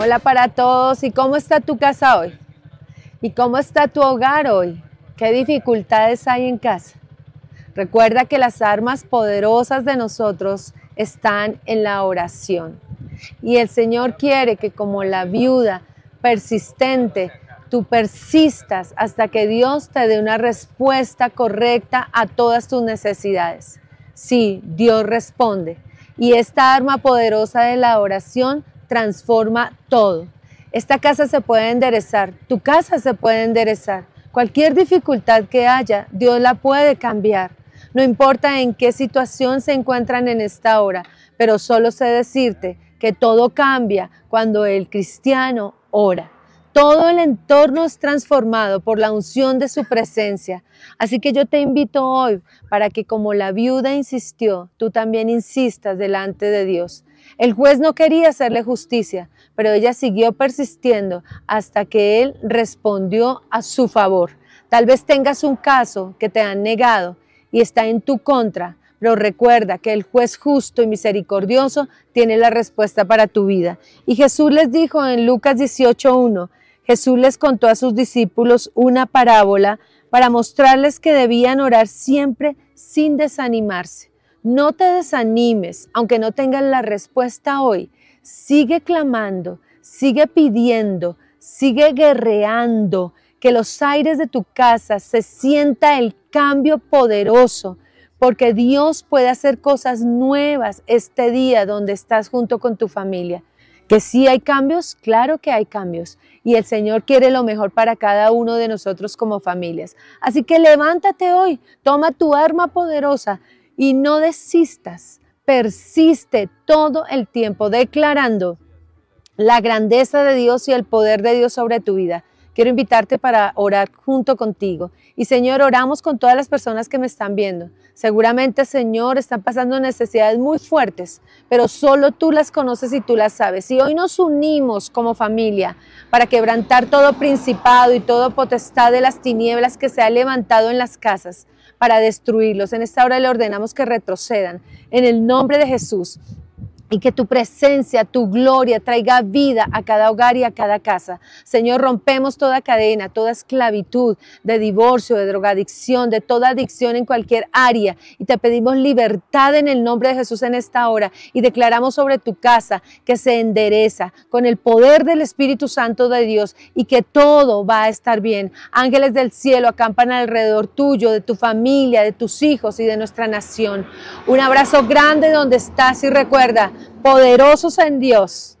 Hola para todos. ¿Y cómo está tu casa hoy? ¿Y cómo está tu hogar hoy? ¿Qué dificultades hay en casa? Recuerda que las armas poderosas de nosotros están en la oración. Y el Señor quiere que como la viuda persistente, tú persistas hasta que Dios te dé una respuesta correcta a todas tus necesidades. Sí, Dios responde. Y esta arma poderosa de la oración transforma todo. Esta casa se puede enderezar, tu casa se puede enderezar. Cualquier dificultad que haya, Dios la puede cambiar. No importa en qué situación se encuentran en esta hora, pero solo sé decirte que todo cambia cuando el cristiano ora. Todo el entorno es transformado por la unción de su presencia. Así que yo te invito hoy para que como la viuda insistió, tú también insistas delante de Dios. El juez no quería hacerle justicia, pero ella siguió persistiendo hasta que él respondió a su favor. Tal vez tengas un caso que te han negado y está en tu contra, pero recuerda que el juez justo y misericordioso tiene la respuesta para tu vida. Y Jesús les dijo en Lucas 18.1, Jesús les contó a sus discípulos una parábola para mostrarles que debían orar siempre sin desanimarse. No te desanimes, aunque no tengas la respuesta hoy. Sigue clamando, sigue pidiendo, sigue guerreando, que los aires de tu casa se sienta el cambio poderoso porque Dios puede hacer cosas nuevas este día donde estás junto con tu familia. Que si hay cambios, claro que hay cambios. Y el Señor quiere lo mejor para cada uno de nosotros como familias. Así que levántate hoy, toma tu arma poderosa y no desistas. Persiste todo el tiempo declarando la grandeza de Dios y el poder de Dios sobre tu vida. Quiero invitarte para orar junto contigo. Y Señor, oramos con todas las personas que me están viendo. Seguramente, Señor, están pasando necesidades muy fuertes, pero solo tú las conoces y tú las sabes. Y hoy nos unimos como familia para quebrantar todo principado y toda potestad de las tinieblas que se ha levantado en las casas para destruirlos. En esta hora le ordenamos que retrocedan. En el nombre de Jesús, y que tu presencia, tu gloria traiga vida a cada hogar y a cada casa. Señor, rompemos toda cadena, toda esclavitud de divorcio, de drogadicción, de toda adicción en cualquier área. Y te pedimos libertad en el nombre de Jesús en esta hora. Y declaramos sobre tu casa que se endereza con el poder del Espíritu Santo de Dios y que todo va a estar bien. Ángeles del cielo acampan alrededor tuyo, de tu familia, de tus hijos y de nuestra nación. Un abrazo grande donde estás y recuerda, poderosos en Dios